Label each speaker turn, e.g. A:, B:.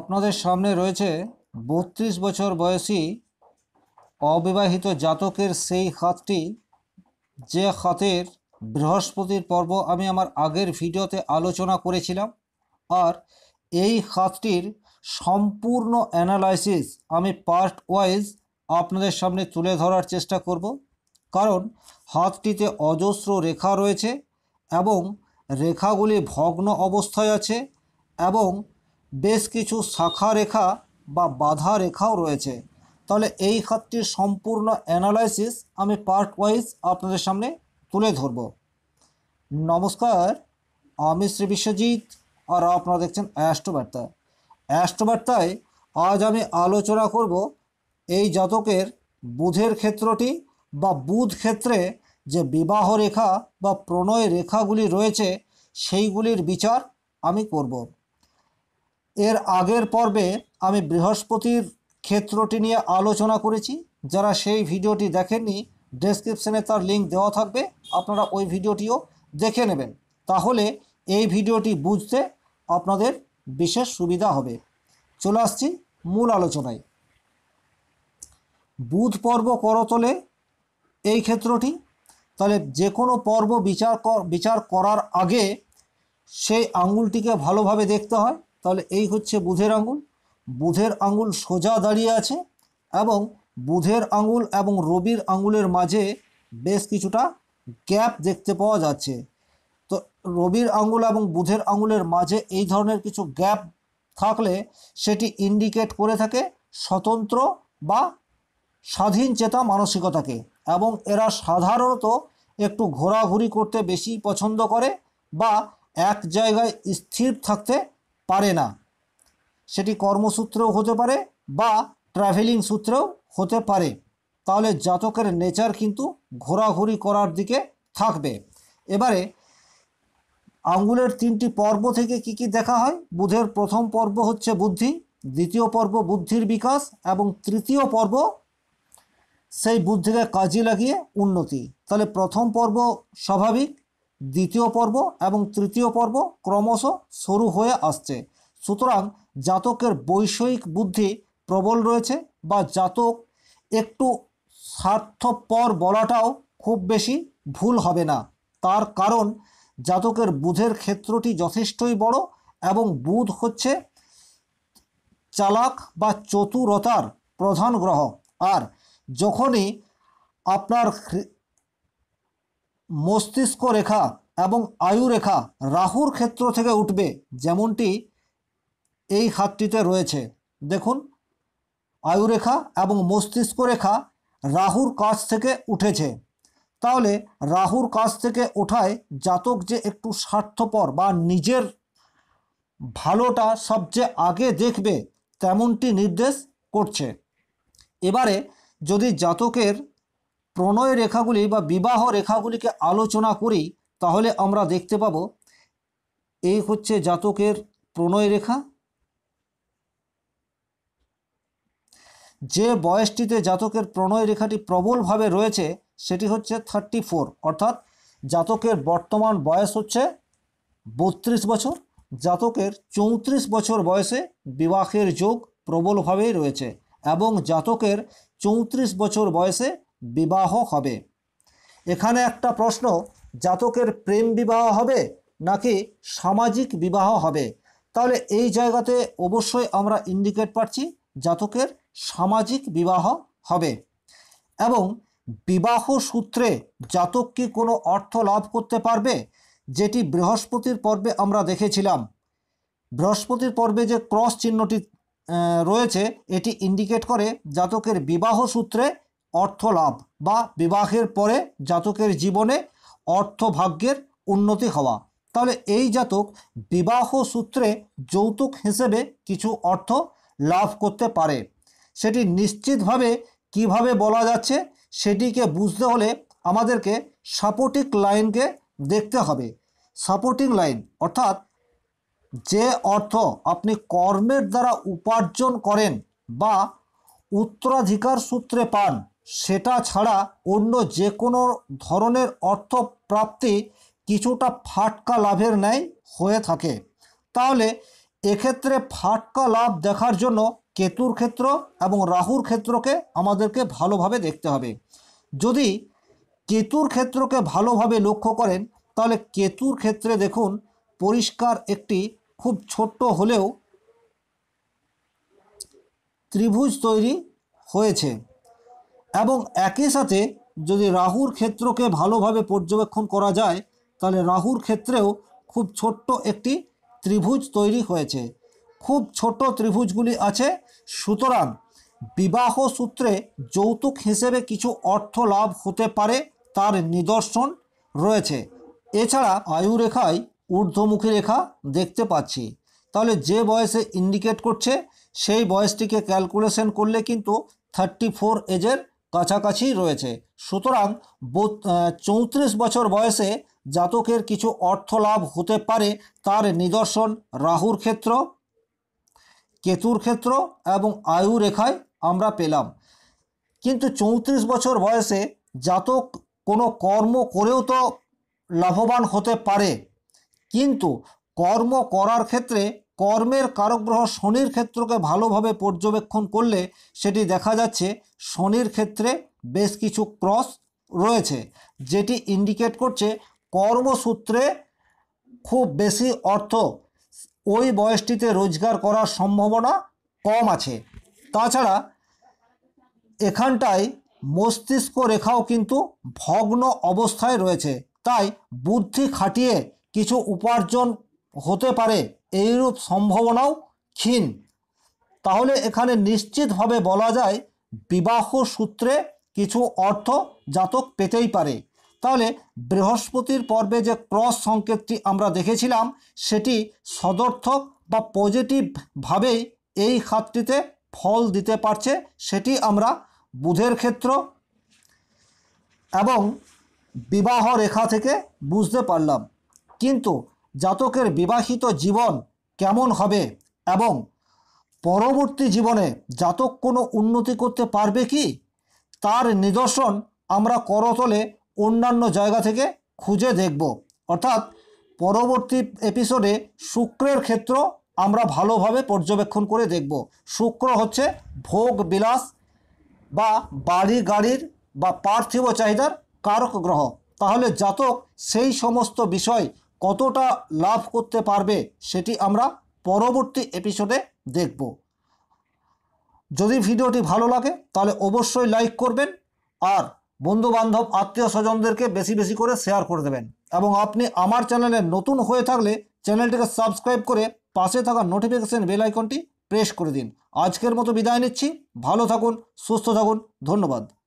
A: আপনাদের সামনে রয়েছে বত্রিশ বছর বয়সী অবিবাহিত জাতকের সেই হাতটি যে হাতের বৃহস্পতির পর্ব আমি আমার আগের ভিডিওতে আলোচনা করেছিলাম আর এই হাতটির সম্পূর্ণ অ্যানালাইসিস আমি পার্ট ওয়াইজ আপনাদের সামনে তুলে ধরার চেষ্টা করব কারণ হাতটিতে অজস্র রেখা রয়েছে এবং রেখাগুলি ভগ্ন অবস্থায় আছে এবং বেশ কিছু শাখা রেখা বা বাধা রেখাও রয়েছে তাহলে এই খাতটির সম্পূর্ণ অ্যানালাইসিস আমি পার্ট ওয়াইজ আপনাদের সামনে তুলে ধরব নমস্কার আমি শ্রী বিশ্বজিৎ আর আপনারা দেখছেন অ্যাস্ট্রোবার্তা অ্যাস্ট্রোবার্তায় আজ আমি আলোচনা করব এই জাতকের বুধের ক্ষেত্রটি বা বুধ ক্ষেত্রে যে বিবাহ রেখা বা প্রণয় রেখাগুলি রয়েছে সেইগুলির বিচার আমি করব এর আগের পর্বে আমি বৃহস্পতির ক্ষেত্রটি নিয়ে আলোচনা করেছি যারা সেই ভিডিওটি দেখেননি ডেসক্রিপশানে তার লিঙ্ক দেওয়া থাকবে আপনারা ওই ভিডিওটিও দেখে নেবেন তাহলে এই ভিডিওটি বুঝতে আপনাদের বিশেষ সুবিধা হবে চলে আসছি মূল আলোচনায় বুধ পর্ব করতলে এই ক্ষেত্রটি তাহলে যে কোনো পর্ব বিচার বিচার করার আগে সেই আঙ্গুলটিকে ভালোভাবে দেখতে হয় তাহলে এই হচ্ছে বুধের আঙুল বুধের আঙুল সোজা দাঁড়িয়ে আছে এবং বুধের আঙুল এবং রবির আঙুলের মাঝে বেশ কিছুটা গ্যাপ দেখতে পাওয়া যাচ্ছে তো রবির আঙুল এবং বুধের আঙুলের মাঝে এই ধরনের কিছু গ্যাপ থাকলে সেটি ইন্ডিকেট করে থাকে স্বতন্ত্র বা স্বাধীন চেতা মানসিকতাকে এবং এরা সাধারণত একটু ঘোরাঘুরি করতে বেশি পছন্দ করে বা এক জায়গায় স্থির থাকতে পারে না সেটি কর্মসূত্রেও হতে পারে বা ট্রাভেলিং সূত্রেও হতে পারে তাহলে জাতকের নেচার কিন্তু ঘোরাঘুরি করার দিকে থাকবে এবারে আঙ্গুলের তিনটি পর্ব থেকে কি কি দেখা হয় বুধের প্রথম পর্ব হচ্ছে বুদ্ধি দ্বিতীয় পর্ব বুদ্ধির বিকাশ এবং তৃতীয় পর্ব সেই বুদ্ধিকে কাজে লাগিয়ে উন্নতি তাহলে প্রথম পর্ব স্বাভাবিক দ্বিতীয় পর্ব এবং তৃতীয় পর্ব ক্রমশ শুরু হয়ে আসছে সুতরাং জাতকের বৈষয়িক বুদ্ধি প্রবল রয়েছে বা জাতক একটু স্বার্থপর বলাটাও খুব বেশি ভুল হবে না তার কারণ জাতকের বুধের ক্ষেত্রটি যথেষ্টই বড় এবং বুধ হচ্ছে চালাক বা চতুরতার প্রধান গ্রহ আর যখনই আপনার মস্তিষ্ক রেখা এবং আয়ু রেখা রাহুর ক্ষেত্র থেকে উঠবে যেমনটি এই হাতটিতে রয়েছে দেখুন আয়ুরেখা এবং মস্তিষ্ক রেখা রাহুর কাছ থেকে উঠেছে তাহলে রাহুর কাছ থেকে ওঠায় জাতক যে একটু স্বার্থপর বা নিজের ভালোটা সবচেয়ে আগে দেখবে তেমনটি নির্দেশ করছে এবারে যদি জাতকের প্রণয় রেখাগুলি বা বিবাহ রেখাগুলিকে আলোচনা করি তাহলে আমরা দেখতে পাব এই হচ্ছে জাতকের প্রণয় রেখা যে বয়সটিতে জাতকের প্রণয় রেখাটি প্রবলভাবে রয়েছে সেটি হচ্ছে থার্টি ফোর অর্থাৎ জাতকের বর্তমান বয়স হচ্ছে বত্রিশ বছর জাতকের চৌত্রিশ বছর বয়সে বিবাহের যোগ প্রবলভাবেই রয়েছে এবং জাতকের চৌত্রিশ বছর বয়সে বিবাহ হবে এখানে একটা প্রশ্ন জাতকের প্রেম বিবাহ হবে নাকি সামাজিক বিবাহ হবে তাহলে এই জায়গাতে অবশ্যই আমরা ইন্ডিকেট পাচ্ছি জাতকের সামাজিক বিবাহ হবে এবং বিবাহ সূত্রে জাতক কি কোনো অর্থ লাভ করতে পারবে যেটি বৃহস্পতির পর্বে আমরা দেখেছিলাম বৃহস্পতির পর্বে যে ক্রস চিহ্নটি রয়েছে এটি ইন্ডিকেট করে জাতকের বিবাহ সূত্রে অর্থ লাভ বা বিবাহের পরে জাতকের জীবনে অর্থভাগ্যের উন্নতি হওয়া তাহলে এই জাতক বিবাহ সূত্রে যৌতুক হিসেবে কিছু অর্থ লাভ করতে পারে সেটি নিশ্চিতভাবে কিভাবে বলা যাচ্ছে সেটিকে বুঝতে হলে আমাদেরকে সাপোর্টিক লাইনকে দেখতে হবে সাপোর্টিং লাইন অর্থাৎ যে অর্থ আপনি কর্মের দ্বারা উপার্জন করেন বা উত্তরাধিকার সূত্রে পান সেটা ছাড়া অন্য যে কোনো ধরনের অর্থ প্রাপ্তি কিছুটা ফাটকা লাভের ন্যায় হয়ে থাকে তাহলে এক্ষেত্রে ফাটকা লাভ দেখার জন্য কেতুর ক্ষেত্র এবং রাহুর ক্ষেত্রকে আমাদেরকে ভালোভাবে দেখতে হবে যদি কেতুর ক্ষেত্রকে ভালোভাবে লক্ষ্য করেন তাহলে কেতুর ক্ষেত্রে দেখুন পরিষ্কার একটি খুব ছোট্ট হলেও ত্রিভুজ তৈরি হয়েছে এবং একই সাথে যদি রাহুর ক্ষেত্রকে ভালোভাবে পর্যবেক্ষণ করা যায় তাহলে রাহুর ক্ষেত্রেও খুব ছোট্ট একটি ত্রিভুজ তৈরি হয়েছে খুব ছোট ত্রিভুজগুলি আছে সুতরাং বিবাহ সূত্রে যৌতুক হিসেবে কিছু অর্থ লাভ হতে পারে তার নিদর্শন রয়েছে এছাড়া আয়ু রেখায় ঊর্ধ্বমুখী রেখা দেখতে পাচ্ছি তাহলে যে বয়সে ইন্ডিকেট করছে সেই বয়সটিকে ক্যালকুলেশন করলে কিন্তু থার্টি ফোর এজের কাছাকাছি রয়েছে সুতরাং চৌত্রিশ বছর বয়সে জাতকের কিছু অর্থ লাভ হতে পারে তার নিদর্শন রাহুর ক্ষেত্র কেতুর ক্ষেত্র এবং আয়ু রেখায় আমরা পেলাম কিন্তু চৌত্রিশ বছর বয়সে জাতক কোনো কর্ম করেও তো লাভবান হতে পারে কিন্তু কর্ম করার ক্ষেত্রে কর্মের কারকগ্রহ শনির ক্ষেত্রকে ভালোভাবে পর্যবেক্ষণ করলে সেটি দেখা যাচ্ছে শনির ক্ষেত্রে বেশ কিছু ক্রস রয়েছে যেটি ইন্ডিকেট করছে কর্মসূত্রে খুব বেশি অর্থ ওই বয়সটিতে রোজগার করার সম্ভাবনা কম আছে তাছাড়া এখানটায় মস্তিষ্ক রেখাও কিন্তু ভগ্ন অবস্থায় রয়েছে তাই বুদ্ধি খাটিয়ে কিছু উপার্জন হতে পারে এইরূপ সম্ভাবনাও ক্ষীণ তাহলে এখানে নিশ্চিতভাবে বলা যায় বিবাহ সূত্রে কিছু অর্থ জাতক পেতেই পারে তাহলে বৃহস্পতির পর্বে যে ক্রস সংকেতটি আমরা দেখেছিলাম সেটি সদর্থক বা পজিটিভভাবেই এই খাতটিতে ফল দিতে পারছে সেটি আমরা বুধের ক্ষেত্র এবং বিবাহ রেখা থেকে বুঝতে পারলাম কিন্তু জাতকের বিবাহিত জীবন কেমন হবে এবং পরবর্তী জীবনে জাতক কোনো উন্নতি করতে পারবে কি তার নিদর্শন আমরা করতলে অন্যান্য জায়গা থেকে খুঁজে দেখব অর্থাৎ পরবর্তী এপিসোডে শুক্রের ক্ষেত্র আমরা ভালোভাবে পর্যবেক্ষণ করে দেখব শুক্র হচ্ছে ভোগ বিলাস বা বাড়ি গাড়ির বা পার্থিব চাহিদার কারক গ্রহ তাহলে জাতক সেই সমস্ত বিষয় কতটা লাভ করতে পারবে সেটি আমরা পরবর্তী এপিসোডে দেখব যদি ভিডিওটি ভালো লাগে তাহলে অবশ্যই লাইক করবেন আর বন্ধু বান্ধব আত্মীয় স্বজনদেরকে বেশি বেশি করে শেয়ার করে দেবেন এবং আপনি আমার চ্যানেলে নতুন হয়ে থাকলে চ্যানেলটিকে সাবস্ক্রাইব করে পাশে থাকা নোটিফিকেশান বেল আইকনটি প্রেস করে দিন আজকের মতো বিদায় নিচ্ছি ভালো থাকুন সুস্থ থাকুন ধন্যবাদ